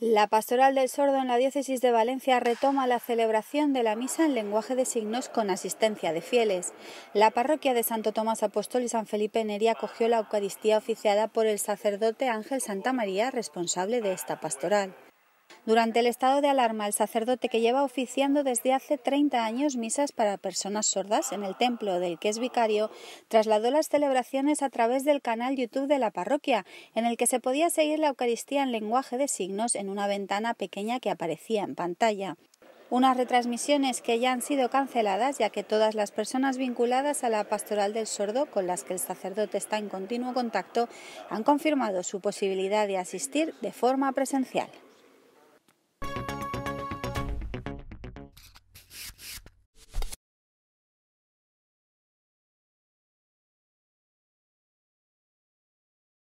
La pastoral del sordo en la diócesis de Valencia retoma la celebración de la misa en lenguaje de signos con asistencia de fieles. La parroquia de Santo Tomás Apóstol y San Felipe Neri acogió la Eucaristía oficiada por el sacerdote Ángel Santa María, responsable de esta pastoral. Durante el estado de alarma, el sacerdote que lleva oficiando desde hace 30 años misas para personas sordas en el templo del que es vicario, trasladó las celebraciones a través del canal YouTube de la parroquia, en el que se podía seguir la Eucaristía en lenguaje de signos en una ventana pequeña que aparecía en pantalla. Unas retransmisiones que ya han sido canceladas, ya que todas las personas vinculadas a la pastoral del sordo, con las que el sacerdote está en continuo contacto, han confirmado su posibilidad de asistir de forma presencial.